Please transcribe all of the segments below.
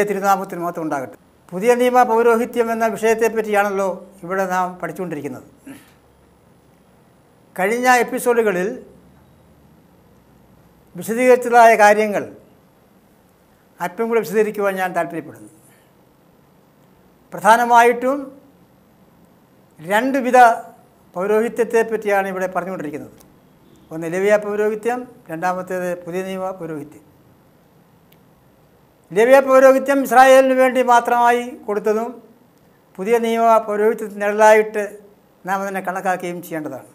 ദൈവത്തിൻ്റെ തിരുനാമത്തിന് മാത്രം ഉണ്ടാകട്ടെ പുതിയ നിയമ പൗരോഹിത്യം എന്ന വിഷയത്തെപ്പറ്റിയാണല്ലോ ഇവിടെ നാം പഠിച്ചുകൊണ്ടിരിക്കുന്നത് കഴിഞ്ഞ എപ്പിസോഡുകളിൽ വിശദീകരിച്ചതായ കാര്യങ്ങൾ അല്പം കൂടെ വിശദീകരിക്കുവാൻ ഞാൻ താല്പര്യപ്പെടുന്നു പ്രധാനമായിട്ടും രണ്ട് വിധ പൗരോഹിത്യത്തെ പറ്റിയാണ് ഇവിടെ പറഞ്ഞുകൊണ്ടിരിക്കുന്നത് ഒന്ന് ലവിയ പൗരോഹിത്യം രണ്ടാമത്തേത് പുതിയ നിയമ പൗരോഹിത്യം ലവ്യ പൗരോഹിത്യം ഇസ്രായേലിന് വേണ്ടി മാത്രമായി കൊടുത്തതും പുതിയ നിയമ പൗരോഹിത്യത്തിനിടലായിട്ട് നാം അതിനെ കണക്കാക്കുകയും ചെയ്യേണ്ടതാണ്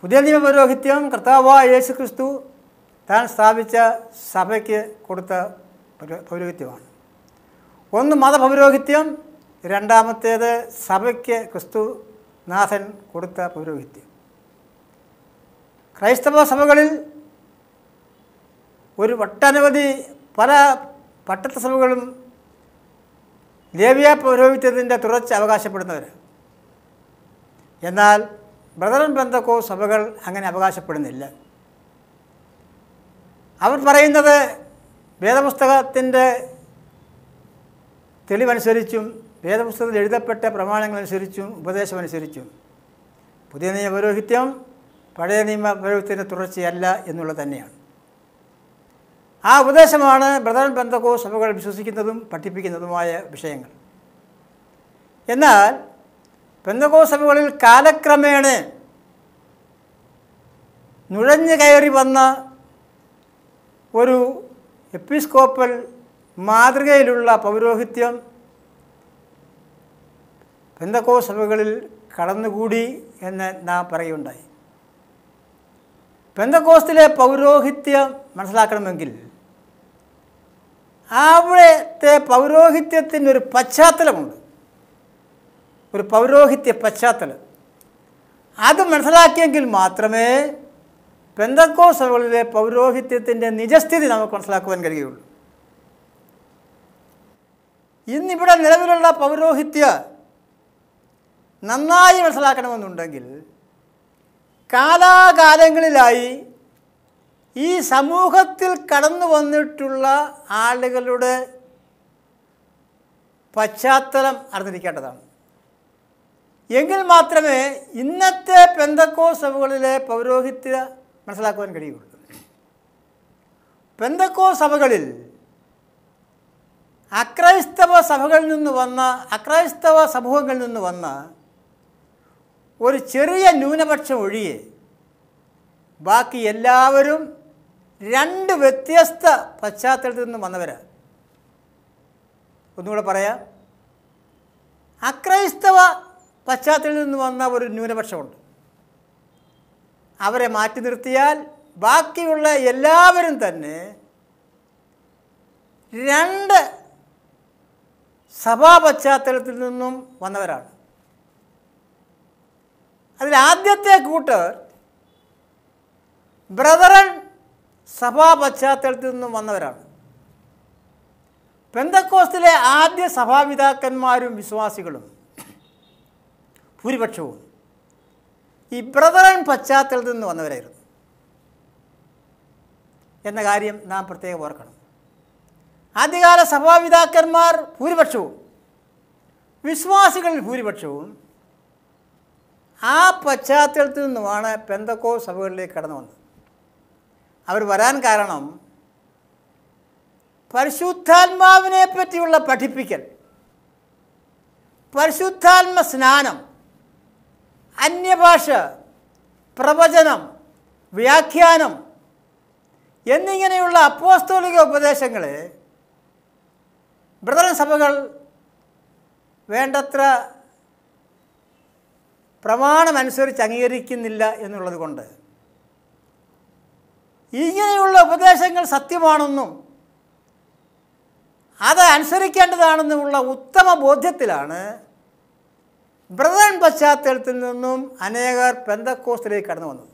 പുതിയ നിയമ പൗരോഹിത്യം കർത്താവായ യേശു ക്രിസ്തു താൻ സ്ഥാപിച്ച സഭയ്ക്ക് കൊടുത്ത പൗരോഹിത്യമാണ് ഒന്ന് മതപൗരോഹിത്യം രണ്ടാമത്തേത് സഭയ്ക്ക് ക്രിസ്തു നാഥൻ കൊടുത്ത പൗരോഹിത്യം ക്രൈസ്തവ സഭകളിൽ ഒരു ഒട്ടനവധി പല പട്ടത്ത സഭകളും ലേവ്യ പൗരോഹിത്യത്തിൻ്റെ തുടർച്ച അവകാശപ്പെടുന്നവർ എന്നാൽ ബ്രദറൻ ബന്ധക്കോ സഭകൾ അങ്ങനെ അവകാശപ്പെടുന്നില്ല അവർ പറയുന്നത് വേദപുസ്തകത്തിൻ്റെ തെളിവനുസരിച്ചും വേദപുസ്തകത്തിൽ എഴുതപ്പെട്ട പ്രമാണങ്ങളനുസരിച്ചും ഉപദേശമനുസരിച്ചും പുതിയ നിയമ പൗരോഹിത്യം പഴയ നിയമ പൗരോഹിത്യത്തിൻ്റെ തുടർച്ചയല്ല എന്നുള്ളത് തന്നെയാണ് ആ ഉപദേശമാണ് ബ്രദർ ബന്ധക്കോ സഭകൾ വിശ്വസിക്കുന്നതും പഠിപ്പിക്കുന്നതുമായ വിഷയങ്ങൾ എന്നാൽ ബന്ധക്കോ സഭകളിൽ കാലക്രമേണ നുഴഞ്ഞു കയറി വന്ന ഒരു എപ്പിസ്കോപ്പൽ മാതൃകയിലുള്ള പൗരോഹിത്യം ബന്ധക്കോ സഭകളിൽ കടന്നുകൂടി എന്ന് നാം പറയുകയുണ്ടായി പെന്തക്കോസ്റ്റിലെ പൗരോഹിത്യം മനസ്സിലാക്കണമെങ്കിൽ അവിടുത്തെ പൗരോഹിത്യത്തിൻ്റെ ഒരു പശ്ചാത്തലമുണ്ട് ഒരു പൗരോഹിത്യ പശ്ചാത്തലം അത് മനസ്സിലാക്കിയെങ്കിൽ മാത്രമേ പെന്തക്കോ സഭകളിലെ പൗരോഹിത്യത്തിൻ്റെ നിജസ്ഥിതി നമുക്ക് മനസ്സിലാക്കുവാൻ കഴിയുള്ളൂ ഇന്നിവിടെ നിലവിലുള്ള പൗരോഹിത്യ നന്നായി മനസ്സിലാക്കണമെന്നുണ്ടെങ്കിൽ കാലാകാലങ്ങളിലായി ഈ സമൂഹത്തിൽ കടന്നു വന്നിട്ടുള്ള ആളുകളുടെ പശ്ചാത്തലം അറിഞ്ഞിരിക്കേണ്ടതാണ് എങ്കിൽ മാത്രമേ ഇന്നത്തെ പെന്തക്കോ സഭകളിലെ പൗരോഹിത്യ മനസ്സിലാക്കുവാൻ കഴിയുള്ളൂ പെന്തക്കോ സഭകളിൽ അക്രൈസ്തവ സഭകളിൽ നിന്ന് വന്ന അക്രൈസ്തവ സമൂഹങ്ങളിൽ നിന്ന് വന്ന ഒരു ചെറിയ ന്യൂനപക്ഷം ഒഴിയെ ബാക്കി എല്ലാവരും രണ്ട് വ്യത്യസ്ത പശ്ചാത്തലത്തിൽ നിന്നും വന്നവരാണ് ഒന്നുകൂടെ പറയാ അക്രൈസ്തവ പശ്ചാത്തലത്തിൽ നിന്ന് വന്ന ഒരു ന്യൂനപക്ഷമുണ്ട് അവരെ മാറ്റി നിർത്തിയാൽ ബാക്കിയുള്ള എല്ലാവരും തന്നെ രണ്ട് സഭാ പശ്ചാത്തലത്തിൽ നിന്നും വന്നവരാണ് അതിൽ ആദ്യത്തെ കൂട്ടർ ബ്രദറൻ സഭാ പശ്ചാത്തലത്തിൽ നിന്നും വന്നവരാണ് പെന്തക്കോസ്റ്റിലെ ആദ്യ സഭാപിതാക്കന്മാരും വിശ്വാസികളും ഭൂരിപക്ഷവും ഈ ബ്രദറൻ പശ്ചാത്തലത്തിൽ നിന്ന് വന്നവരായിരുന്നു എന്ന കാര്യം നാം പ്രത്യേകം ഓർക്കണം ആദ്യകാല സഭാപിതാക്കന്മാർ ഭൂരിപക്ഷവും വിശ്വാസികളിൽ ഭൂരിപക്ഷവും ആ പശ്ചാത്തലത്തിൽ നിന്നുമാണ് പെന്തക്കോ സഭകളിലേക്ക് കടന്നു വന്നത് അവർ വരാൻ കാരണം പരിശുദ്ധാത്മാവിനെ പറ്റിയുള്ള പഠിപ്പിക്കൽ പരിശുദ്ധാത്മ സ്നാനം അന്യഭാഷ പ്രവചനം വ്യാഖ്യാനം എന്നിങ്ങനെയുള്ള അപ്പോസ്തോലിക ഉപദേശങ്ങളെ ബ്രദർ സഭകൾ വേണ്ടത്ര പ്രമാണമനുസരിച്ച് അംഗീകരിക്കുന്നില്ല എന്നുള്ളത് കൊണ്ട് ഇങ്ങനെയുള്ള ഉപദേശങ്ങൾ സത്യമാണെന്നും അത് അനുസരിക്കേണ്ടതാണെന്നുമുള്ള ഉത്തമ ബോധ്യത്തിലാണ് ബ്രദൻ പശ്ചാത്തലത്തിൽ നിന്നും അനേകർ പെന്തക്കോസ്റ്റിലേക്ക് കടന്നു വന്നത്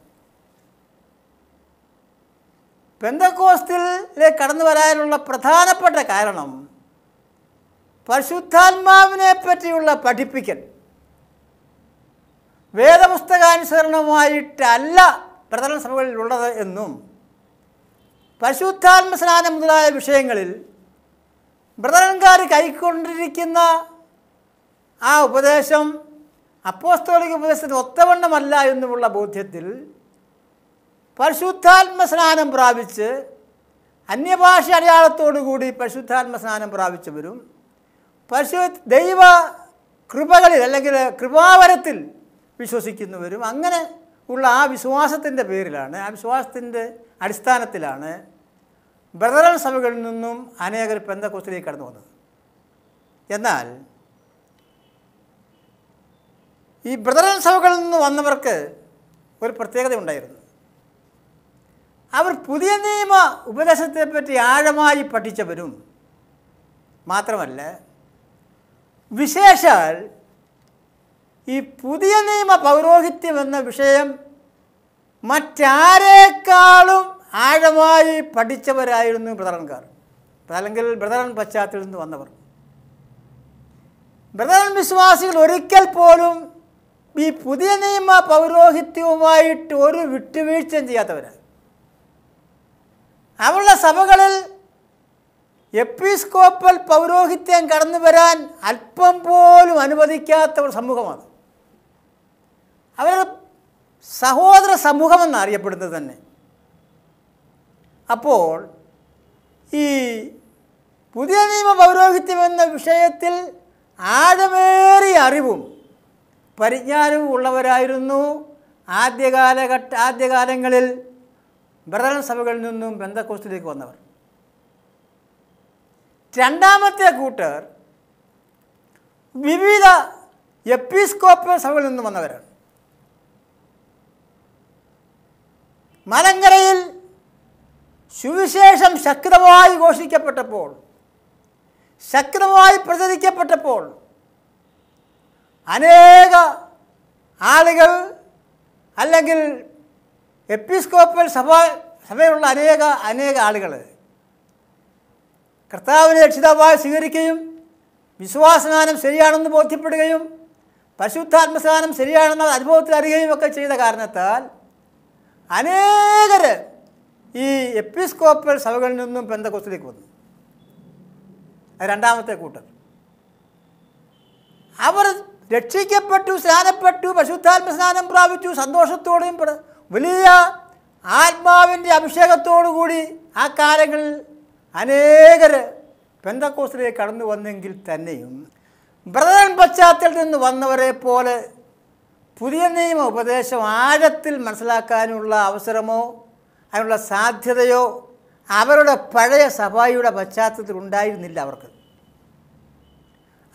പെന്തക്കോസ്റ്റിലേക്ക് കടന്നു വരാനുള്ള പ്രധാനപ്പെട്ട കാരണം പരിശുദ്ധാത്മാവിനെ പറ്റിയുള്ള പഠിപ്പിക്കൽ വേദപുസ്തകാനുസരണമായിട്ടല്ല പ്രതലൻ സഭകളിലുള്ളത് എന്നും പരിശുദ്ധാത്മ സ്നാനം മുതലായ വിഷയങ്ങളിൽ ബ്രദറൻകാർ കൈക്കൊണ്ടിരിക്കുന്ന ആ ഉപദേശം അപ്പോസ്തോളിക ഉപദേശത്തിന് ഒത്തവണ്ണമല്ല എന്നുമുള്ള ബോധ്യത്തിൽ പരിശുദ്ധാത്മ സ്നാനം പ്രാപിച്ച് അന്യഭാഷ അടയാളത്തോടുകൂടി പരിശുദ്ധാത്മ സ്നാനം പ്രാപിച്ചവരും പരിശു ദൈവ കൃപകളിൽ അല്ലെങ്കിൽ കൃപാവരത്തിൽ വിശ്വസിക്കുന്നവരും അങ്ങനെ ഉള്ള ആ വിശ്വാസത്തിൻ്റെ പേരിലാണ് ആ വിശ്വാസത്തിൻ്റെ അടിസ്ഥാനത്തിലാണ് ബ്രദറൽ സഭകളിൽ നിന്നും അനേകർ പെന്തക്കോസ്റ്റിലേക്ക് കടന്നു വന്നത് എന്നാൽ ഈ ബ്രദറൽ സഭകളിൽ നിന്ന് വന്നവർക്ക് ഒരു പ്രത്യേകത ഉണ്ടായിരുന്നു അവർ പുതിയ നിയമ ഉപദേശത്തെപ്പറ്റി ആഴമായി പഠിച്ചവരും മാത്രമല്ല വിശേഷാൽ ഈ പുതിയ നിയമ പൗരോഹിത്യം എന്ന വിഷയം മറ്റാരേക്കാളും ആഴമായി പഠിച്ചവരായിരുന്നു ബ്രദറൻകാർ അല്ലെങ്കിൽ ബ്രദറൻ പശ്ചാത്തലിൽ നിന്ന് വന്നവർ ബ്രദറൻ വിശ്വാസികൾ ഒരിക്കൽ പോലും ഈ പുതിയ നിയമ പൗരോഹിത്യവുമായിട്ട് ഒരു വിട്ടുവീഴ്ചയും ചെയ്യാത്തവരാണ് അവരുടെ സഭകളിൽ എപ്പിസ്കോപ്പൽ പൗരോഹിത്യം കടന്നു വരാൻ അല്പം പോലും അനുവദിക്കാത്ത ഒരു സമൂഹമാണ് അവർ സഹോദര സമൂഹമെന്ന് അറിയപ്പെടുന്നത് തന്നെ അപ്പോൾ ഈ പുതിയ നിയമ എന്ന വിഷയത്തിൽ ആഴമേറിയ അറിവും പരിജ്ഞാനവും ഉള്ളവരായിരുന്നു ആദ്യകാലഘട്ട ആദ്യകാലങ്ങളിൽ ഭരണ സഭകളിൽ നിന്നും ബന്ധക്കോസ്റ്റിലേക്ക് വന്നവർ രണ്ടാമത്തെ കൂട്ടർ വിവിധ എപ്പിസ്കോപ്പൽ സഭകളിൽ നിന്നും വന്നവരാണ് മലങ്കരയിൽ സുവിശേഷം ശക്തമായി ഘോഷിക്കപ്പെട്ടപ്പോൾ ശക്തമായി പ്രചരിക്കപ്പെട്ടപ്പോൾ അനേക ആളുകൾ അല്ലെങ്കിൽ എപ്പിസ്കോപ്പൽ സഭ സഭയുള്ള അനേക അനേക ആളുകൾ കർത്താവിനെ രക്ഷിതാവായി സ്വീകരിക്കുകയും വിശ്വാസനാനം ശരിയാണെന്ന് ബോധ്യപ്പെടുകയും പരിശുദ്ധാത്മസ്നാനം ശരിയാണെന്ന അനുഭവത്തിൽ അറിയുകയും ഒക്കെ ചെയ്ത കാരണത്താൽ അനേകർ ഈ എപ്പിസ്കോപ്പൽ സഭകളിൽ നിന്നും പെന്തക്കോസിലേക്ക് വന്നു രണ്ടാമത്തെ കൂട്ടർ അവർ രക്ഷിക്കപ്പെട്ടു സ്നാനപ്പെട്ടു പരിശുദ്ധാത്മ സ്നാനം പ്രാപിച്ചു സന്തോഷത്തോടെയും വലിയ ആത്മാവിൻ്റെ അഭിഷേകത്തോടുകൂടി ആ കാലങ്ങളിൽ അനേകർ പെന്തക്കോസ്റ്റിലേക്ക് കടന്നു വന്നെങ്കിൽ തന്നെയും ബ്രദറൻ പശ്ചാത്തലത്തിൽ നിന്ന് വന്നവരെ പോലെ പുതിയ നിയമ ഉപദേശം ആഴത്തിൽ മനസ്സിലാക്കാനുള്ള അവസരമോ അതിനുള്ള സാധ്യതയോ അവരുടെ പഴയ സഭായുടെ പശ്ചാത്തലത്തിൽ ഉണ്ടായിരുന്നില്ല അവർക്ക്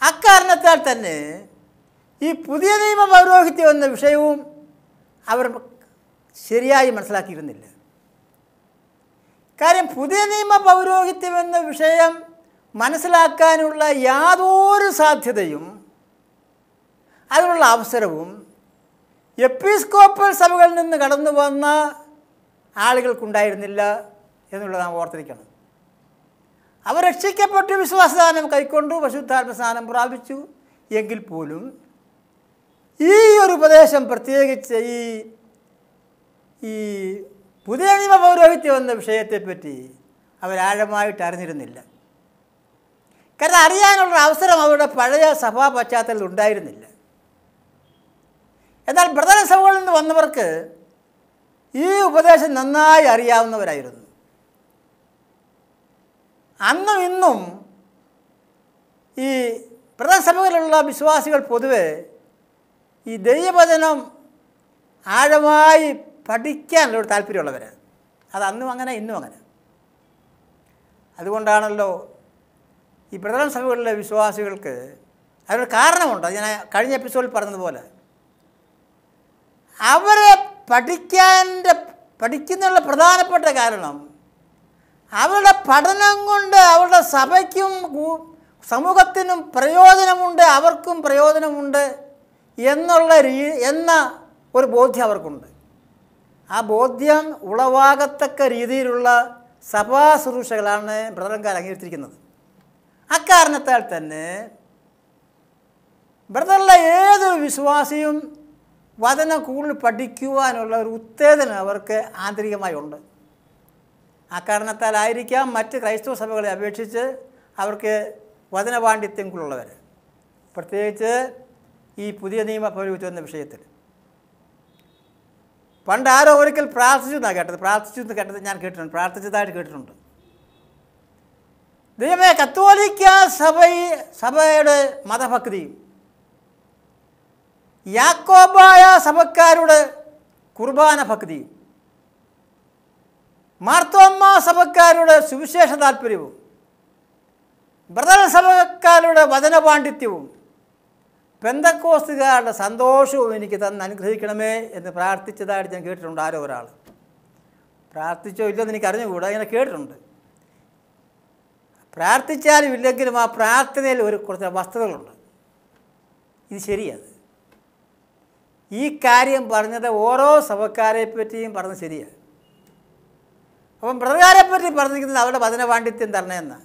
അക്കാരണത്താൽ തന്നെ ഈ പുതിയ നിയമ പൗരോഹിത്യം എന്ന വിഷയവും അവർ ശരിയായി മനസ്സിലാക്കിയിരുന്നില്ല കാര്യം പുതിയ നിയമ പൗരോഹിത്യം എന്ന വിഷയം മനസ്സിലാക്കാനുള്ള യാതൊരു സാധ്യതയും അതിനുള്ള അവസരവും എപ്പിസ്കോപ്പൽ സഭകളിൽ നിന്ന് കടന്നു വന്ന ആളുകൾക്കുണ്ടായിരുന്നില്ല എന്നുള്ളത് നാം ഓർത്തിരിക്കണം അവർ രക്ഷിക്കപ്പെട്ടു വിശ്വാസദാനം കൈക്കൊണ്ടു സ്നാനം പ്രാപിച്ചു എങ്കിൽ പോലും ഈ ഒരു ഉപദേശം പ്രത്യേകിച്ച് ഈ ഈ പുതിയ നിയമ പൗരോഹിത്യം എന്ന വിഷയത്തെപ്പറ്റി അവരാഴമായിട്ട് അറിഞ്ഞിരുന്നില്ല കാരണം അറിയാനുള്ള അവസരം അവരുടെ പഴയ സഭാ പശ്ചാത്തലത്തിൽ ഉണ്ടായിരുന്നില്ല എന്നാൽ ബ്രദർ സഭകളിൽ നിന്ന് വന്നവർക്ക് ഈ ഉപദേശം നന്നായി അറിയാവുന്നവരായിരുന്നു അന്നും ഇന്നും ഈ സഭകളിലുള്ള വിശ്വാസികൾ പൊതുവെ ഈ ദൈവവചനം ആഴമായി പഠിക്കാനുള്ള ഒരു താല്പര്യമുള്ളവരാണ് അത് അന്നും അങ്ങനെ ഇന്നും അങ്ങനെ അതുകൊണ്ടാണല്ലോ ഈ പ്രധാന സഭകളിലെ വിശ്വാസികൾക്ക് അതിനൊരു കാരണമുണ്ട് ഞാൻ കഴിഞ്ഞ എപ്പിസോഡിൽ പറഞ്ഞതുപോലെ അവരെ പഠിക്കാൻ്റെ പഠിക്കുന്നതിനുള്ള പ്രധാനപ്പെട്ട കാരണം അവരുടെ പഠനം കൊണ്ട് അവരുടെ സഭയ്ക്കും സമൂഹത്തിനും പ്രയോജനമുണ്ട് അവർക്കും പ്രയോജനമുണ്ട് എന്നുള്ള രീ എന്ന ഒരു ബോധ്യം അവർക്കുണ്ട് ആ ബോധ്യം ഉളവാകത്തക്ക രീതിയിലുള്ള സഭാ ശുശ്രൂഷകളാണ് ബ്രദറൻകാർ അംഗീകരിച്ചിരിക്കുന്നത് അക്കാരണത്താൽ തന്നെ ബ്രദറിലെ ഏതൊരു വിശ്വാസിയും വചനം കൂടുതൽ പഠിക്കുവാനുള്ള ഒരു ഉത്തേജനം അവർക്ക് ആന്തരികമായി ഉണ്ട് ആ കാരണത്താലായിരിക്കാം മറ്റ് ക്രൈസ്തവ സഭകളെ അപേക്ഷിച്ച് അവർക്ക് വചനപാണ്ഡിത്യം കൂടുതലുള്ളവർ പ്രത്യേകിച്ച് ഈ പുതിയ നിയമ പൗരോഹിത്യം വന്ന വിഷയത്തിൽ പണ്ട് ആരോ ഒരിക്കൽ പ്രാർത്ഥിച്ചു എന്നാണ് കേട്ടത് പ്രാർത്ഥിച്ചു എന്ന് കേട്ടത് ഞാൻ കേട്ടിട്ടുണ്ട് പ്രാർത്ഥിച്ചതായിട്ട് കേട്ടിട്ടുണ്ട് ദൈവമേ കത്തോലിക്ക സഭ സഭയുടെ മതഭക്തിയും യാക്കോബായ സഭക്കാരുടെ കുർബാന ഭക്തി മാർത്തോമ്മ സഭക്കാരുടെ സുവിശേഷ താല്പര്യവും ബ്രദർ സഭക്കാരുടെ വചനപാണ്ഡിത്യവും പെന്തക്കോസ്തുകാരുടെ സന്തോഷവും എനിക്ക് തന്നെ അനുഗ്രഹിക്കണമേ എന്ന് പ്രാർത്ഥിച്ചതായിട്ട് ഞാൻ കേട്ടിട്ടുണ്ട് ആരോ ഒരാൾ പ്രാർത്ഥിച്ചോ ഇല്ലെന്ന് എനിക്ക് അറിഞ്ഞുകൂടാ ഇങ്ങനെ കേട്ടിട്ടുണ്ട് പ്രാർത്ഥിച്ചാലും ഇല്ലെങ്കിലും ആ പ്രാർത്ഥനയിൽ ഒരു കുറച്ച് വസ്തുതകളുണ്ട് ഇത് ശരിയാണ് ഈ കാര്യം പറഞ്ഞത് ഓരോ സഭക്കാരെ പറ്റിയും പറഞ്ഞ് ശരിയാണ് അപ്പം ബ്രതകാരെ പറ്റി പറഞ്ഞിരിക്കുന്നത് അവരുടെ വചനപാണ്ഡിത്യം തരണമെന്ന്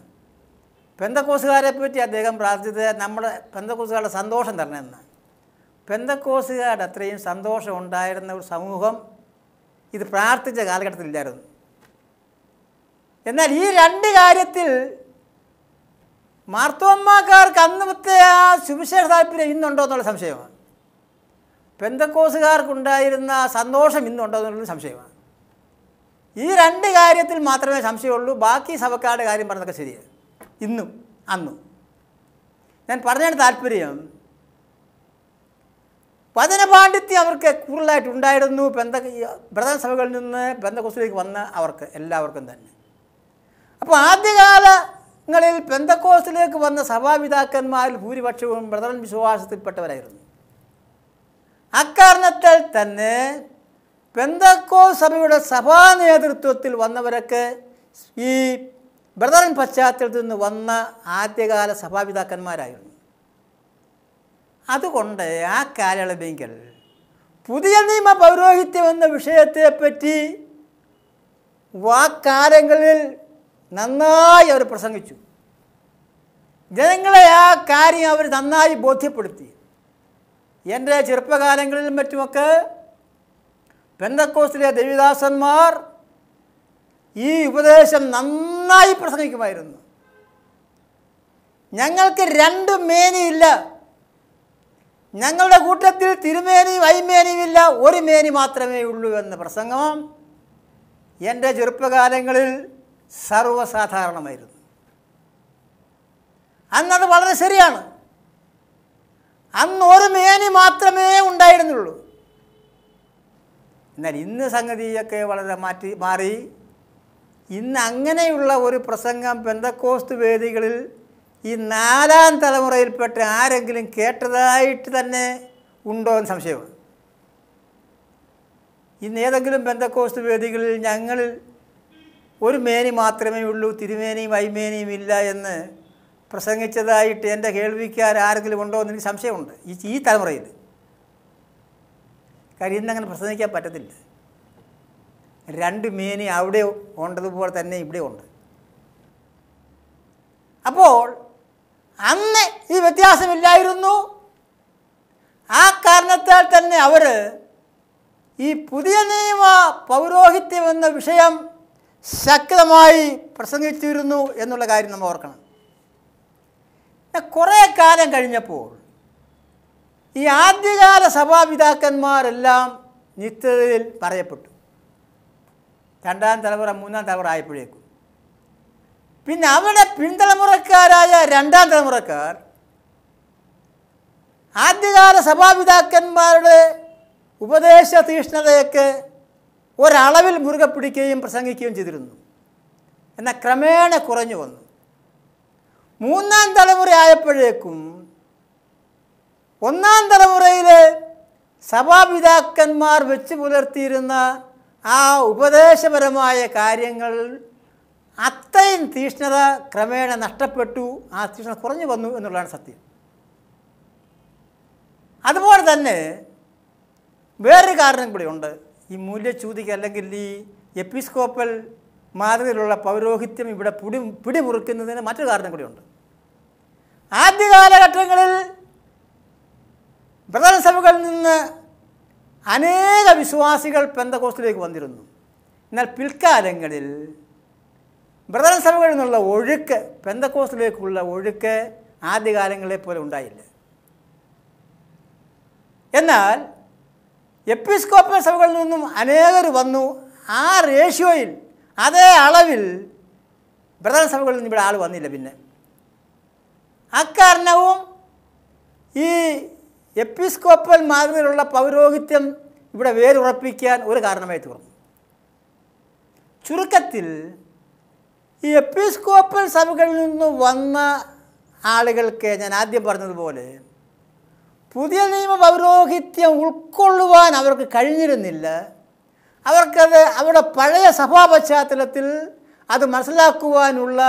പെന്തക്കോസുകാരെ പറ്റി അദ്ദേഹം പ്രാർത്ഥിച്ചത് നമ്മുടെ പെന്തക്കോസുകാരുടെ സന്തോഷം തരണമെന്ന് പെന്തക്കോസുകാരുടെ അത്രയും സന്തോഷം ഉണ്ടായിരുന്ന ഒരു സമൂഹം ഇത് പ്രാർത്ഥിച്ച കാലഘട്ടത്തിലില്ലായിരുന്നു എന്നാൽ ഈ രണ്ട് കാര്യത്തിൽ മാർത്തോമ്മക്കാർക്ക് അന്നത്തെ ആ സുവിശേഷ താല്പര്യം ഇന്നുണ്ടോ എന്നുള്ള സംശയമാണ് പെന്തക്കോസുകാർക്കുണ്ടായിരുന്ന സന്തോഷം ഇന്നുണ്ടോ എന്നുള്ള സംശയമാണ് ഈ രണ്ട് കാര്യത്തിൽ മാത്രമേ സംശയമുള്ളൂ ബാക്കി സഭക്കാരുടെ കാര്യം പറഞ്ഞതൊക്കെ ശരിയാണ് ഇന്നും അന്നും ഞാൻ പറഞ്ഞതിന് താല്പര്യം വചനപാണ്ഡിത്യം അവർക്ക് കൂടുതലായിട്ട് ഉണ്ടായിരുന്നു ബന്ധ ബ്രദർ സഭകളിൽ നിന്ന് ബന്ധക്കോസിലേക്ക് വന്ന അവർക്ക് എല്ലാവർക്കും തന്നെ അപ്പോൾ ആദ്യകാലങ്ങളിൽ ബന്ധക്കോസിലേക്ക് വന്ന സഭാപിതാക്കന്മാരിൽ ഭൂരിപക്ഷവും ബ്രതൻ വിശ്വാസത്തിൽപ്പെട്ടവരായിരുന്നു അക്കാരണത്താൽ തന്നെ പെന്തക്കോ സഭയുടെ സഭാ നേതൃത്വത്തിൽ വന്നവരൊക്കെ ഈ ബ്രദറൻ പശ്ചാത്തലത്തിൽ നിന്ന് വന്ന ആദ്യകാല സഭാപിതാക്കന്മാരായിരുന്നു അതുകൊണ്ട് ആ കാലയളവെങ്കിൽ പുതിയ നിയമ പൗരോഹിത്യം എന്ന വിഷയത്തെപ്പറ്റി വാക്കാലങ്ങളിൽ നന്നായി അവർ പ്രസംഗിച്ചു ജനങ്ങളെ ആ കാര്യം അവർ നന്നായി ബോധ്യപ്പെടുത്തി എൻ്റെ ചെറുപ്പകാലങ്ങളിലും മറ്റുമൊക്കെ പെന്തക്കോസിലെ ദേവിദാസന്മാർ ഈ ഉപദേശം നന്നായി പ്രസംഗിക്കുമായിരുന്നു ഞങ്ങൾക്ക് രണ്ട് മേനിയില്ല ഞങ്ങളുടെ കൂട്ടത്തിൽ തിരുമേനിയും വൈമേനിയുമില്ല ഒരു മേനി മാത്രമേ ഉള്ളൂ എന്ന പ്രസംഗം എൻ്റെ ചെറുപ്പകാലങ്ങളിൽ സർവ്വസാധാരണമായിരുന്നു അന്നത് വളരെ ശരിയാണ് അന്ന് ഒരു മേനി മാത്രമേ ഉണ്ടായിരുന്നുള്ളൂ എന്നാൽ ഇന്ന് സംഗതിയൊക്കെ വളരെ മാറ്റി മാറി ഇന്ന് അങ്ങനെയുള്ള ഒരു പ്രസംഗം പെന്തക്കോസ്തു വേദികളിൽ ഈ നാലാം തലമുറയിൽപ്പെട്ട ആരെങ്കിലും കേട്ടതായിട്ട് തന്നെ ഉണ്ടോ എന്ന് സംശയമാണ് ഇന്ന് ഏതെങ്കിലും ബന്ധക്കോസ്റ്റ് വേദികളിൽ ഞങ്ങളിൽ ഒരു മേനി മാത്രമേ ഉള്ളൂ തിരുമേനിയും വൈമേനിയും ഇല്ല എന്ന് പ്രസംഗിച്ചതായിട്ട് എൻ്റെ കേൾവിക്കാർ ആരെങ്കിലും ഉണ്ടോ എന്ന് എനിക്ക് സംശയമുണ്ട് ഈ ഈ തലമുറയിൽ കാര്യം ഇന്നങ്ങനെ പ്രസംഗിക്കാൻ പറ്റത്തില്ല രണ്ട് മീനി അവിടെ ഉണ്ടതുപോലെ തന്നെ ഇവിടെ ഉണ്ട് അപ്പോൾ അന്ന് ഈ വ്യത്യാസമില്ലായിരുന്നു ആ കാരണത്താൽ തന്നെ അവർ ഈ പുതിയ നിയമ പൗരോഹിത്യം എന്ന വിഷയം ശക്തമായി പ്രസംഗിച്ചിരുന്നു എന്നുള്ള കാര്യം നമ്മൾ ഓർക്കണം കുറേ കാലം കഴിഞ്ഞപ്പോൾ ഈ ആദ്യകാല സഭാപിതാക്കന്മാരെല്ലാം നിത്യതയിൽ പറയപ്പെട്ടു രണ്ടാം തലമുറ മൂന്നാം തലമുറ ആയപ്പോഴേക്കും പിന്നെ അവരുടെ പിൻതലമുറക്കാരായ രണ്ടാം തലമുറക്കാർ ആദ്യകാല സഭാപിതാക്കന്മാരുടെ ഉപദേശ തീഷ്ണതയൊക്കെ ഒരളവിൽ മുറുകെ പിടിക്കുകയും പ്രസംഗിക്കുകയും ചെയ്തിരുന്നു എന്നാൽ ക്രമേണ കുറഞ്ഞു വന്നു മൂന്നാം തലമുറ ആയപ്പോഴേക്കും ഒന്നാം തലമുറയിലെ സഭാപിതാക്കന്മാർ വെച്ച് പുലർത്തിയിരുന്ന ആ ഉപദേശപരമായ കാര്യങ്ങൾ അത്രയും തീഷ്ണത ക്രമേണ നഷ്ടപ്പെട്ടു ആ തീഷ്ണത കുറഞ്ഞു വന്നു എന്നുള്ളതാണ് സത്യം അതുപോലെ തന്നെ വേറൊരു കാരണം ഉണ്ട് ഈ മൂല്യച്യൂതിക്ക് അല്ലെങ്കിൽ ഈ എപ്പിസ്കോപ്പൽ മാതൃകയിലുള്ള പൗരോഹിത്യം ഇവിടെ പിടി പിടിമുറുക്കുന്നതിന് മറ്റൊരു കാരണം കൂടിയുണ്ട് ആദ്യ കാലഘട്ടങ്ങളിൽ ബ്രദർ സഭകളിൽ നിന്ന് അനേക വിശ്വാസികൾ പെന്തകോസ്റ്റിലേക്ക് വന്നിരുന്നു എന്നാൽ പിൽക്കാലങ്ങളിൽ ബ്രദർ സഭകളിൽ നിന്നുള്ള ഒഴുക്ക് പെന്തകോസ്റ്റിലേക്കുള്ള ഒഴുക്ക് ആദ്യകാലങ്ങളെ പോലെ ഉണ്ടായില്ല എന്നാൽ എപ്പിസ്കോപ്പൽ സഭകളിൽ നിന്നും അനേകർ വന്നു ആ റേഷ്യോയിൽ അതേ അളവിൽ പ്രധാന സഭകളിൽ നിന്ന് ഇവിടെ ആൾ വന്നില്ല പിന്നെ അക്കാരണവും ഈ എപ്പിസ്കോപ്പൽ മാതൃകയിലുള്ള പൗരോഹിത്യം ഇവിടെ വേരുറപ്പിക്കാൻ ഒരു കാരണമായി തീർന്നു ചുരുക്കത്തിൽ ഈ എപ്പിസ്കോപ്പൽ സഭകളിൽ നിന്ന് വന്ന ആളുകൾക്ക് ഞാൻ ആദ്യം പറഞ്ഞതുപോലെ പുതിയ നിയമ പൗരോഹിത്യം ഉൾക്കൊള്ളുവാൻ അവർക്ക് കഴിഞ്ഞിരുന്നില്ല അവർക്കത് അവരുടെ പഴയ സഭാ പശ്ചാത്തലത്തിൽ അത് മനസ്സിലാക്കുവാനുള്ള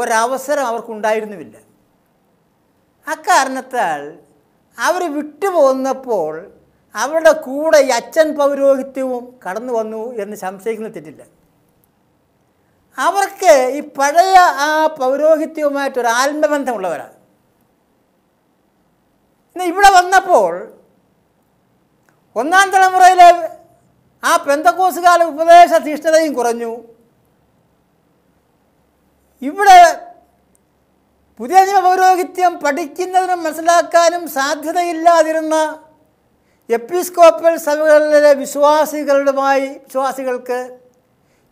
ഒരവസരം അവർക്കുണ്ടായിരുന്നുമില്ല അക്കാരണത്താൽ അവർ വിട്ടുപോന്നപ്പോൾ അവരുടെ കൂടെ ഈ അച്ഛൻ പൗരോഹിത്യവും കടന്നു വന്നു എന്ന് സംശയിക്കുന്ന തെറ്റില്ല അവർക്ക് ഈ പഴയ ആ പൗരോഹിത്യവുമായിട്ടൊരു ആത്മബന്ധമുള്ളവരാണ് ഇവിടെ വന്നപ്പോൾ ഒന്നാം തലമുറയിലെ ആ പെന്തക്കോസുകാല ഉപദേശ തീഷ്ണതയും കുറഞ്ഞു ഇവിടെ പുതിയ പൗരോഹിത്യം പഠിക്കുന്നതിനും മനസ്സിലാക്കാനും സാധ്യതയില്ലാതിരുന്ന എപ്പിസ്കോപ്പൽ സഭകളിലെ വിശ്വാസികളുമായി വിശ്വാസികൾക്ക്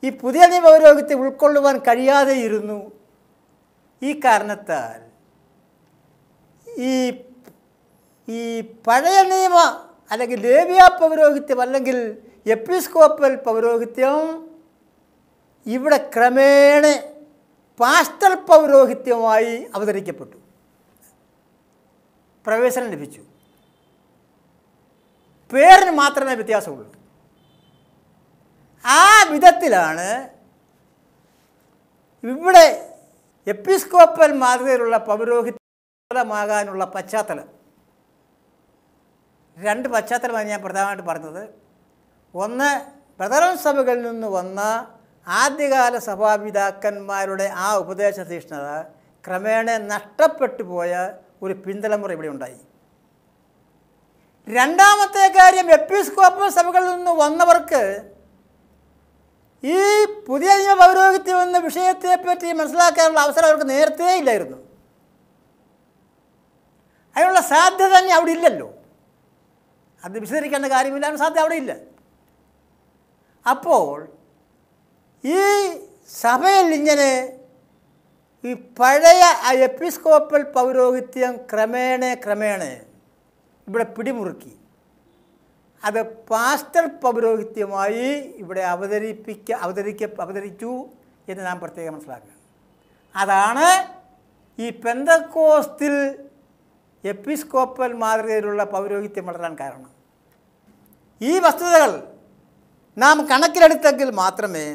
ഈ പുതിയ പൗരോഹിത്യം ഉൾക്കൊള്ളുവാൻ കഴിയാതെയിരുന്നു ഈ കാരണത്താൽ ഈ ഈ പഴയ നിയമ അല്ലെങ്കിൽ ലേവ്യ പൗരോഹിത്യം അല്ലെങ്കിൽ എപ്പിസ്കോപ്പൽ പൗരോഹിത്യം ഇവിടെ ക്രമേണ പാസ്റ്റൽ പൗരോഹിത്യമായി അവതരിക്കപ്പെട്ടു പ്രവേശനം ലഭിച്ചു പേരിന് മാത്രമേ വ്യത്യാസമുള്ളൂ ആ വിധത്തിലാണ് ഇവിടെ എപ്പിസ്കോപ്പൽ മാതൃകയിലുള്ള പൗരോഹിത്യമാകാനുള്ള പശ്ചാത്തലം രണ്ട് പശ്ചാത്തലമാണ് ഞാൻ പ്രധാനമായിട്ട് പറഞ്ഞത് ഒന്ന് ബ്രദറൻ സഭകളിൽ നിന്ന് വന്ന ആദ്യകാല സഭാപിതാക്കന്മാരുടെ ആ ഉപദേശ തീഷ്ണത ക്രമേണ നഷ്ടപ്പെട്ടു പോയ ഒരു പിന്തലമുറ ഇവിടെ ഉണ്ടായി രണ്ടാമത്തെ കാര്യം എപ്പിസ്കോപ്പൽ സഭകളിൽ നിന്ന് വന്നവർക്ക് ഈ പുതിയ നിയമ പൗരോഹിത്യം എന്ന വിഷയത്തെപ്പറ്റി മനസ്സിലാക്കാനുള്ള അവസരം അവർക്ക് നേരത്തെ ഇല്ലായിരുന്നു അതിനുള്ള സാധ്യത തന്നെ അവിടെ ഇല്ലല്ലോ അത് വിശദീകരിക്കേണ്ട കാര്യമില്ല സാധ്യത അവിടെ ഇല്ല അപ്പോൾ ഈ സഭയിൽ ഇങ്ങനെ ഈ പഴയ ആ എപ്പിസ്കോപ്പൽ പൗരോഹിത്യം ക്രമേണ ക്രമേണ ഇവിടെ പിടിമുറുക്കി അത് പാസ്റ്റർ പൗരോഹിത്യമായി ഇവിടെ അവതരിപ്പിക്ക അവതരിക്ക അവതരിച്ചു എന്ന് നാം പ്രത്യേകം മനസ്സിലാക്കുക അതാണ് ഈ പെന്തക്കോസ്തിൽ എപ്പിസ്കോപ്പൽ മാതൃകയിലുള്ള പൗരോഹിത്യം വളരാൻ കാരണം ഈ വസ്തുതകൾ നാം കണക്കിലെടുത്തെങ്കിൽ മാത്രമേ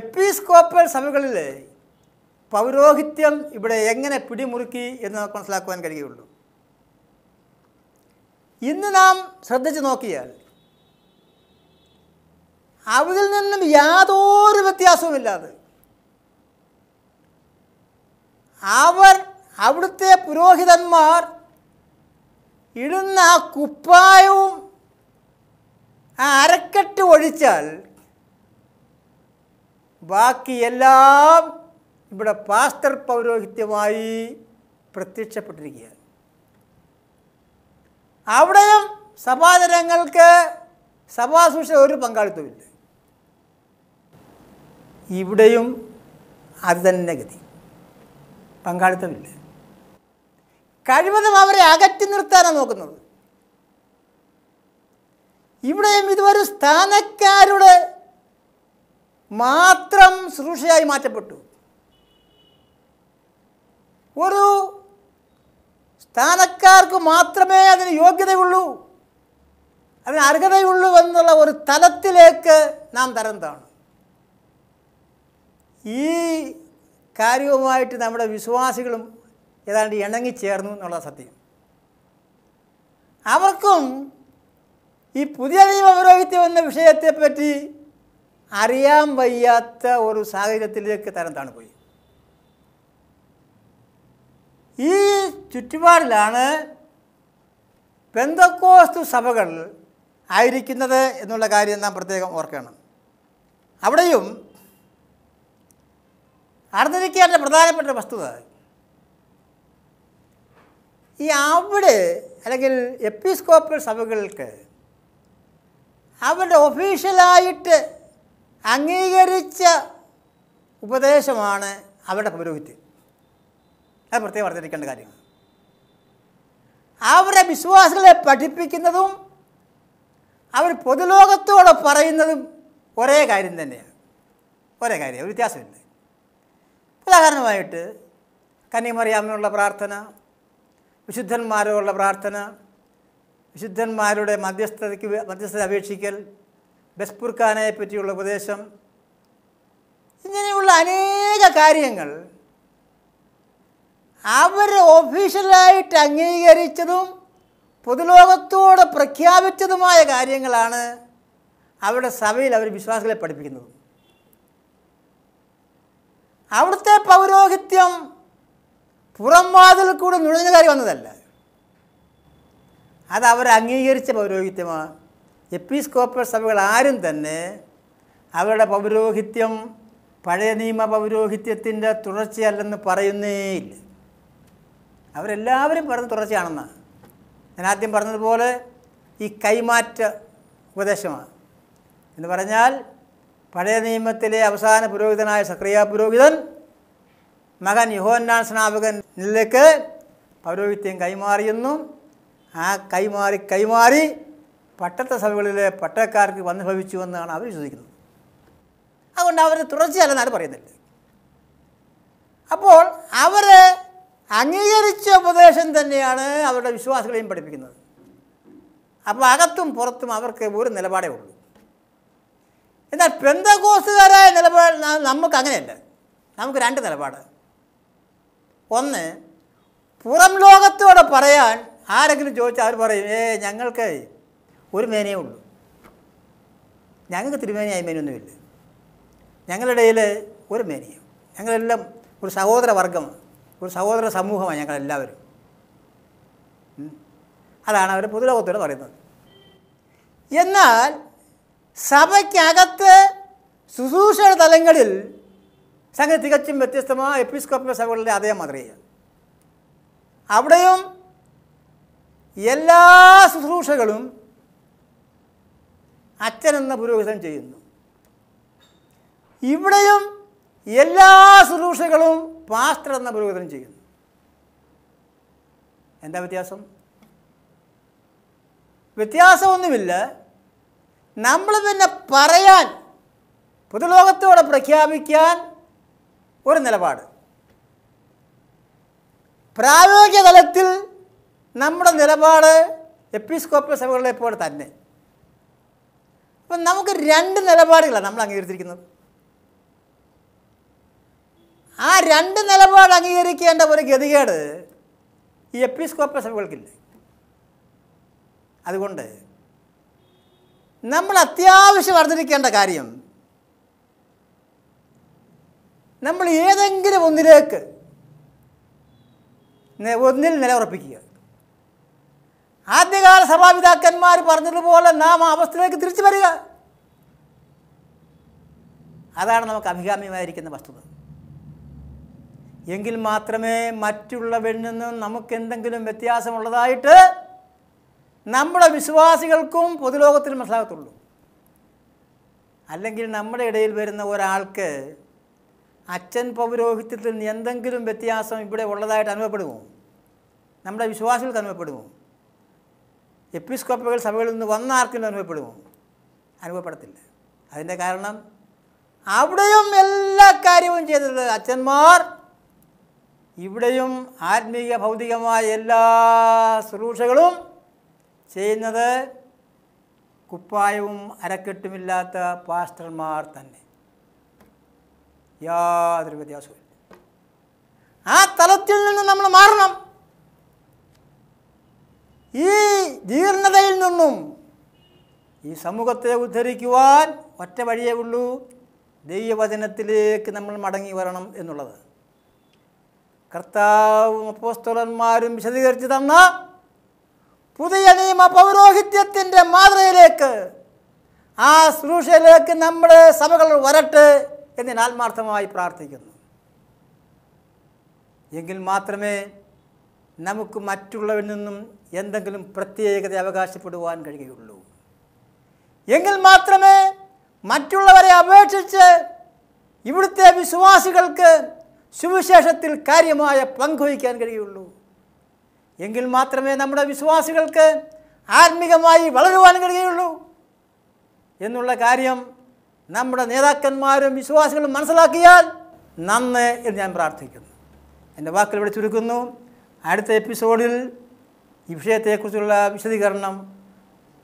എപ്പിസ്കോപ്പൽ സഭകളിൽ പൗരോഹിത്യം ഇവിടെ എങ്ങനെ പിടിമുറുക്കി എന്ന് നമുക്ക് മനസ്സിലാക്കുവാൻ കഴിയുള്ളൂ ഇന്ന് നാം ശ്രദ്ധിച്ച് നോക്കിയാൽ അവരിൽ നിന്നും യാതൊരു വ്യത്യാസവുമില്ലാതെ അവർ അവിടുത്തെ പുരോഹിതന്മാർ ഇടുന്ന ആ കുപ്പായവും ആ അരക്കെട്ട് ഒഴിച്ചാൽ ബാക്കിയെല്ലാം ഇവിടെ പാസ്തർ പൗരോഹിത്യമായി പ്രത്യക്ഷപ്പെട്ടിരിക്കുകയാണ് അവിടെയും സഭാജനങ്ങൾക്ക് സഭാസൂഷ ഒരു പങ്കാളിത്തമില്ല ഇവിടെയും അത് തന്നെ ഗതി പങ്കാളിത്തമില്ല കഴിവതും അവരെ അകറ്റി നിർത്താനാണ് നോക്കുന്നത് ഇവിടെയും ഇതുവരെ സ്ഥാനക്കാരുടെ മാത്രം ശുശ്രൂഷയായി മാറ്റപ്പെട്ടു ഒരു സ്ഥാനക്കാർക്ക് മാത്രമേ അതിന് യോഗ്യതയുള്ളൂ അതിന് അർഹതയുള്ളൂ എന്നുള്ള ഒരു തലത്തിലേക്ക് നാം തരം താണു ഈ കാര്യവുമായിട്ട് നമ്മുടെ വിശ്വാസികളും ഏതാണ്ട് ഇണങ്ങിച്ചേർന്നു എന്നുള്ള സത്യം അവർക്കും ഈ പുതിയ നിയമപൗരോഹിത്യം എന്ന വിഷയത്തെപ്പറ്റി അറിയാൻ വയ്യാത്ത ഒരു സാഹചര്യത്തിലേക്ക് തരം പോയി ഈ ചുറ്റുപാടിലാണ് പെന്തക്കോസ്തു സഭകൾ ആയിരിക്കുന്നത് എന്നുള്ള കാര്യം നാം പ്രത്യേകം ഓർക്കണം അവിടെയും അറിഞ്ഞിരിക്കേണ്ട പ്രധാനപ്പെട്ട വസ്തുത ഈ അവിടെ അല്ലെങ്കിൽ എപ്പിസ്കോപ്പൽ സഭകൾക്ക് അവരുടെ ഒഫീഷ്യലായിട്ട് അംഗീകരിച്ച ഉപദേശമാണ് അവരുടെ പുരോഹിത്യം അത് പ്രത്യേകം പറഞ്ഞിരിക്കേണ്ട കാര്യമാണ് അവരുടെ വിശ്വാസികളെ പഠിപ്പിക്കുന്നതും അവർ പൊതുലോകത്തോടെ പറയുന്നതും ഒരേ കാര്യം തന്നെയാണ് ഒരേ കാര്യം വ്യത്യാസമുണ്ട് വ്യത്യാസമില്ല ഉദാഹരണമായിട്ട് കന്നിമറിയാമ്മയുള്ള പ്രാർത്ഥന വിശുദ്ധന്മാരോടുള്ള പ്രാർത്ഥന വിശുദ്ധന്മാരുടെ മധ്യസ്ഥതയ്ക്ക് മധ്യസ്ഥത അപേക്ഷിക്കൽ ബസ്പുർഖാനയെ പറ്റിയുള്ള ഉപദേശം ഇങ്ങനെയുള്ള അനേക കാര്യങ്ങൾ അവർ ഒഫീഷ്യലായിട്ട് അംഗീകരിച്ചതും പൊതുലോകത്തോട് പ്രഖ്യാപിച്ചതുമായ കാര്യങ്ങളാണ് അവരുടെ സഭയിൽ അവർ വിശ്വാസികളെ പഠിപ്പിക്കുന്നത് അവിടുത്തെ പൗരോഹിത്യം പുറംവാതിൽ വാതിൽ നുഴഞ്ഞ കാര്യം വന്നതല്ല അത് അവർ അംഗീകരിച്ച പൗരോഹിത്യമാണ് എപ്പിസ്കോപ്പൽ സഭകൾ ആരും തന്നെ അവരുടെ പൗരോഹിത്യം പഴയ നിയമ പൗരോഹിത്യത്തിൻ്റെ തുടർച്ചയല്ലെന്ന് പറയുന്നേ ഇല്ല അവരെല്ലാവരും പറഞ്ഞ തുടർച്ചയാണെന്നാണ് ഞാൻ ആദ്യം പറഞ്ഞതുപോലെ ഈ കൈമാറ്റ ഉപദേശമാണ് എന്ന് പറഞ്ഞാൽ പഴയ നിയമത്തിലെ അവസാന പുരോഹിതനായ സക്രിയ പുരോഹിതൻ മകൻ യുഹോന്നാൻ സ്നാപകനിലേക്ക് പൗരോഹിത്യം കൈമാറിയെന്നും ആ കൈമാറി കൈമാറി പട്ടത്തെ സഭകളിലെ പട്ടക്കാർക്ക് വന്ന് ഭവിച്ചു എന്നാണ് അവർ ചോദിക്കുന്നത് അതുകൊണ്ട് അവർ തുടർച്ചയല്ലെന്നാണ് പറയുന്നത് അപ്പോൾ അവർ അംഗീകരിച്ച ഉപദേശം തന്നെയാണ് അവരുടെ വിശ്വാസികളെയും പഠിപ്പിക്കുന്നത് അപ്പോൾ അകത്തും പുറത്തും അവർക്ക് ഒരു നിലപാടേ ഉള്ളൂ എന്നാൽ പെന്തകോസുകാരായ നിലപാട് നമുക്ക് അങ്ങനെയല്ല നമുക്ക് രണ്ട് നിലപാട് ഒന്ന് പുറം ലോകത്തോടെ പറയാൻ ആരെങ്കിലും ചോദിച്ചാൽ അവർ പറയും ഏ ഞങ്ങൾക്ക് ഒരു മേനയേ ഉള്ളൂ ഞങ്ങൾക്ക് തിരുമേനി അയ്മേനൊന്നുമില്ല ഞങ്ങളുടെ ഇടയിൽ ഒരു മേനയും ഞങ്ങളെല്ലാം ഒരു വർഗം ഒരു സഹോദര സമൂഹമാണ് ഞങ്ങളെല്ലാവരും അതാണ് അവർ പൊതുലോകത്തോട് പറയുന്നത് എന്നാൽ സഭയ്ക്കകത്ത് ശുശ്രൂഷ തലങ്ങളിൽ സംഘം തികച്ചും വ്യത്യസ്തമായ എപ്പിസ്കോപ്പിയ സഭകളുടെ അതേ മാതൃകയാണ് അവിടെയും എല്ലാ ശുശ്രൂഷകളും അച്ഛനെന്ന പുരോഹിതൻ ചെയ്യുന്നു ഇവിടെയും എല്ലാ ശുശ്രൂഷകളും പാസ്റ്റർ എന്ന പുരോഹിതൻ ചെയ്യുന്നു എന്താ വ്യത്യാസം വ്യത്യാസമൊന്നുമില്ല നമ്മൾ പിന്നെ പറയാൻ പൊതുലോകത്തോടെ പ്രഖ്യാപിക്കാൻ ഒരു നിലപാട് പ്രായോഗിക തലത്തിൽ നമ്മുടെ നിലപാട് എപ്പിസ്കോപ്പൽ സഭകളെ പോലെ തന്നെ അപ്പം നമുക്ക് രണ്ട് നിലപാടുകളാണ് നമ്മൾ അംഗീകരിച്ചിരിക്കുന്നത് ആ രണ്ട് നിലപാട് അംഗീകരിക്കേണ്ട ഒരു ഗതികേട് ഈ എപ്പിസ്കോപ്പൽ സഭകൾക്കില്ല അതുകൊണ്ട് നമ്മൾ അത്യാവശ്യം അറിഞ്ഞിരിക്കേണ്ട കാര്യം നമ്മൾ ഏതെങ്കിലും ഒന്നിലേക്ക് ഒന്നിൽ നിലയുറപ്പിക്കുക ആദ്യകാല സഭാപിതാക്കന്മാർ പറഞ്ഞതുപോലെ നാം ആ അവസ്ഥയിലേക്ക് തിരിച്ചു വരിക അതാണ് നമുക്ക് അഭികാമ്യമായിരിക്കുന്ന വസ്തുത എങ്കിൽ മാത്രമേ മറ്റുള്ളവരിൽ നിന്നും നമുക്കെന്തെങ്കിലും വ്യത്യാസമുള്ളതായിട്ട് നമ്മുടെ വിശ്വാസികൾക്കും പൊതുലോകത്തിൽ മനസ്സിലാകത്തുള്ളൂ അല്ലെങ്കിൽ നമ്മുടെ ഇടയിൽ വരുന്ന ഒരാൾക്ക് അച്ഛൻ പൗരോഹിത്യത്തിൽ എന്തെങ്കിലും വ്യത്യാസം ഇവിടെ ഉള്ളതായിട്ട് അനുഭവപ്പെടുമോ നമ്മുടെ വിശ്വാസികൾക്ക് അനുഭവപ്പെടുമോ എപ്പിസ്കോപ്പുകൾ സഭകളിൽ നിന്ന് വന്ന ആർക്കും അനുഭവപ്പെടുമോ അനുഭവപ്പെടത്തില്ല അതിൻ്റെ കാരണം അവിടെയും എല്ലാ കാര്യവും ചെയ്തത് അച്ഛന്മാർ ഇവിടെയും ആത്മീയ ഭൗതികമായ എല്ലാ ശുശ്രൂഷകളും ചെയ്യുന്നത് കുപ്പായവും അരക്കെട്ടുമില്ലാത്ത പാസ്റ്റർമാർ തന്നെ യാതൊരു വ്യത്യാസവും ആ തലത്തിൽ നിന്ന് നമ്മൾ മാറണം ഈ ജീർണതയിൽ നിന്നും ഈ സമൂഹത്തെ ഉദ്ധരിക്കുവാൻ ഒറ്റ വഴിയേ ഉള്ളൂ ദൈവവചനത്തിലേക്ക് നമ്മൾ മടങ്ങി വരണം എന്നുള്ളത് കർത്താവും അപ്പോസ്തോലന്മാരും വിശദീകരിച്ച് തന്ന പുതിയ നിയമ പൗരോഹിത്യത്തിൻ്റെ മാതൃകയിലേക്ക് ആ ശ്രൂഷയിലേക്ക് നമ്മുടെ സഭകൾ വരട്ടെ എന്ന് ആത്മാർത്ഥമായി പ്രാർത്ഥിക്കുന്നു എങ്കിൽ മാത്രമേ നമുക്ക് മറ്റുള്ളവരിൽ നിന്നും എന്തെങ്കിലും പ്രത്യേകത അവകാശപ്പെടുവാൻ കഴിയുള്ളൂ എങ്കിൽ മാത്രമേ മറ്റുള്ളവരെ അപേക്ഷിച്ച് ഇവിടുത്തെ വിശ്വാസികൾക്ക് സുവിശേഷത്തിൽ കാര്യമായ വഹിക്കാൻ കഴിയുള്ളൂ എങ്കിൽ മാത്രമേ നമ്മുടെ വിശ്വാസികൾക്ക് ആത്മീകമായി വളരുവാൻ കഴിയുള്ളൂ എന്നുള്ള കാര്യം നമ്മുടെ നേതാക്കന്മാരും വിശ്വാസികളും മനസ്സിലാക്കിയാൽ നന്ന് എന്ന് ഞാൻ പ്രാർത്ഥിക്കുന്നു എൻ്റെ വാക്കുകൾ ഇവിടെ ചുരുക്കുന്നു അടുത്ത എപ്പിസോഡിൽ ഈ വിഷയത്തെക്കുറിച്ചുള്ള വിശദീകരണം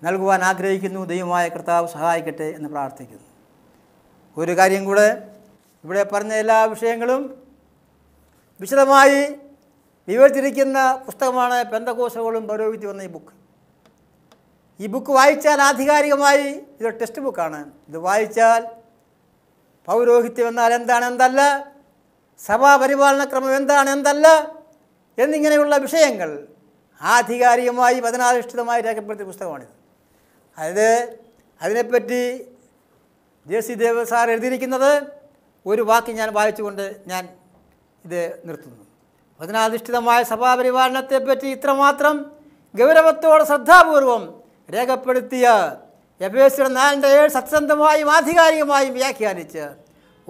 നൽകുവാൻ ആഗ്രഹിക്കുന്നു ദൈവമായ കർത്താവ് സഹായിക്കട്ടെ എന്ന് പ്രാർത്ഥിക്കുന്നു ഒരു കാര്യം കൂടെ ഇവിടെ പറഞ്ഞ എല്ലാ വിഷയങ്ങളും വിശദമായി വിവരിച്ചിരിക്കുന്ന പുസ്തകമാണ് പെന്തകോശകളും പൗരോഹിത്യം വന്ന ഈ ബുക്ക് ഈ ബുക്ക് വായിച്ചാൽ ആധികാരികമായി ഇതൊരു ടെക്സ്റ്റ് ബുക്കാണ് ഇത് വായിച്ചാൽ പൗരോഹിത്യം എന്നാൽ എന്താണ് എന്തല്ല സഭാപരിപാലന ക്രമം എന്താണ് എന്തല്ല എന്നിങ്ങനെയുള്ള വിഷയങ്ങൾ ആധികാരികമായി വചനാധിഷ്ഠിതമായി രേഖപ്പെടുത്തിയ പുസ്തകമാണിത് അതായത് അതിനെപ്പറ്റി ജെ സി ദേവ സാർ എഴുതിയിരിക്കുന്നത് ഒരു വാക്ക് ഞാൻ വായിച്ചുകൊണ്ട് ഞാൻ ഇത് നിർത്തുന്നു വചനാധിഷ്ഠിതമായ സഭാപരിപാലനത്തെപ്പറ്റി ഇത്രമാത്രം ഗൗരവത്തോടെ ശ്രദ്ധാപൂർവം രേഖപ്പെടുത്തിയ എബേസിയുടെ നാലിൻ്റെ ഏഴ് സത്യസന്ധമായും ആധികാരികമായും വ്യാഖ്യാനിച്ച്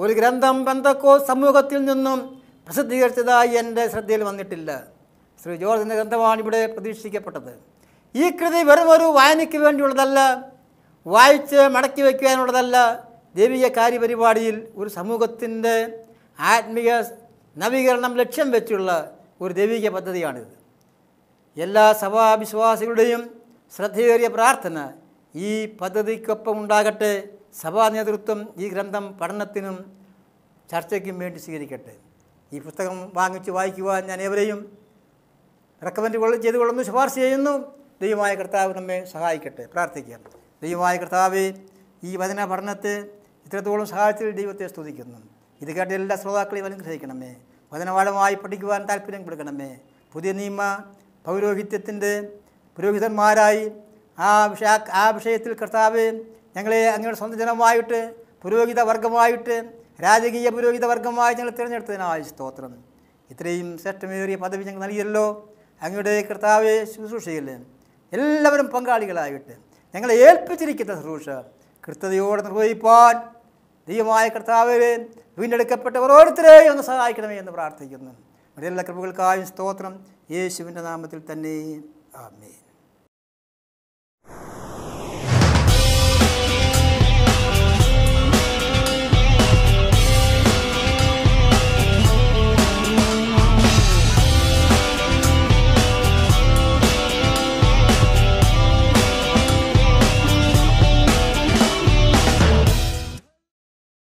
ഒരു ഗ്രന്ഥം ബന്ധക്കോ സമൂഹത്തിൽ നിന്നും പ്രസിദ്ധീകരിച്ചതായി എൻ്റെ ശ്രദ്ധയിൽ വന്നിട്ടില്ല ശ്രീ ജോർജിൻ്റെ ഗ്രന്ഥമാണ് ഇവിടെ പ്രതീക്ഷിക്കപ്പെട്ടത് ഈ കൃതി വെറും ഒരു വായനയ്ക്ക് വേണ്ടിയുള്ളതല്ല വായിച്ച് മടക്കി വയ്ക്കുവാനുള്ളതല്ല ദൈവിക കാര്യപരിപാടിയിൽ ഒരു സമൂഹത്തിൻ്റെ ആത്മീയ നവീകരണം ലക്ഷ്യം വെച്ചുള്ള ഒരു ദൈവിക പദ്ധതിയാണിത് എല്ലാ സഭാവിശ്വാസികളുടെയും ശ്രദ്ധയേറിയ പ്രാർത്ഥന ഈ പദ്ധതിക്കൊപ്പം ഉണ്ടാകട്ടെ സഭാ നേതൃത്വം ഈ ഗ്രന്ഥം പഠനത്തിനും ചർച്ചയ്ക്കും വേണ്ടി സ്വീകരിക്കട്ടെ ഈ പുസ്തകം വാങ്ങിച്ച് വായിക്കുവാൻ ഞാൻ ഏവരെയും റെക്കമെൻഡ് ചെയ്ത് കൊള്ളുന്നു ശുപാർശ ചെയ്യുന്നു ദൈവമായ കർത്താവ് നമ്മെ സഹായിക്കട്ടെ പ്രാർത്ഥിക്കാം ദൈവമായ കർത്താവ് ഈ വചന പഠനത്തെ ഇത്രത്തോളം സഹായത്തിൽ ദൈവത്തെ സ്തുതിക്കുന്നു ഇത് കേട്ട എല്ലാ ശ്രോതാക്കളെയും അനുഗ്രഹിക്കണമേ വചനവാളമായി പഠിക്കുവാൻ താല്പര്യം കൊടുക്കണമേ പുതിയ നിയമ പൗരോഹിത്യത്തിൻ്റെ പുരോഹിതന്മാരായി ആ വിഷയ ആ വിഷയത്തിൽ കർത്താവ് ഞങ്ങളെ അങ്ങയുടെ സ്വന്തം ജനമായിട്ട് പുരോഹിത വർഗമായിട്ട് രാജകീയ പുരോഹിത വർഗമായി ഞങ്ങൾ തിരഞ്ഞെടുത്തതിനായി സ്തോത്രം ഇത്രയും ശ്രേഷ്ഠമേറിയ പദവി ഞങ്ങൾ നൽകിയല്ലോ അങ്ങയുടെ കർത്താവെ ശുശ്രൂഷയിൽ എല്ലാവരും പങ്കാളികളായിട്ട് ഞങ്ങളെ ഏൽപ്പിച്ചിരിക്കുന്ന ശുശ്രൂഷ കൃത്യതയോടെ നിർവഹിപ്പാൻ ദൈവമായ കർത്താവേ വീണ്ടെടുക്കപ്പെട്ട ഓരോരുത്തരെയും ഒന്ന് സഹായിക്കണമേ എന്ന് പ്രാർത്ഥിക്കുന്നു ഇവിടെ കൃപകൾക്കായും സ്തോത്രം യേശുവിൻ്റെ നാമത്തിൽ തന്നെ ആമേ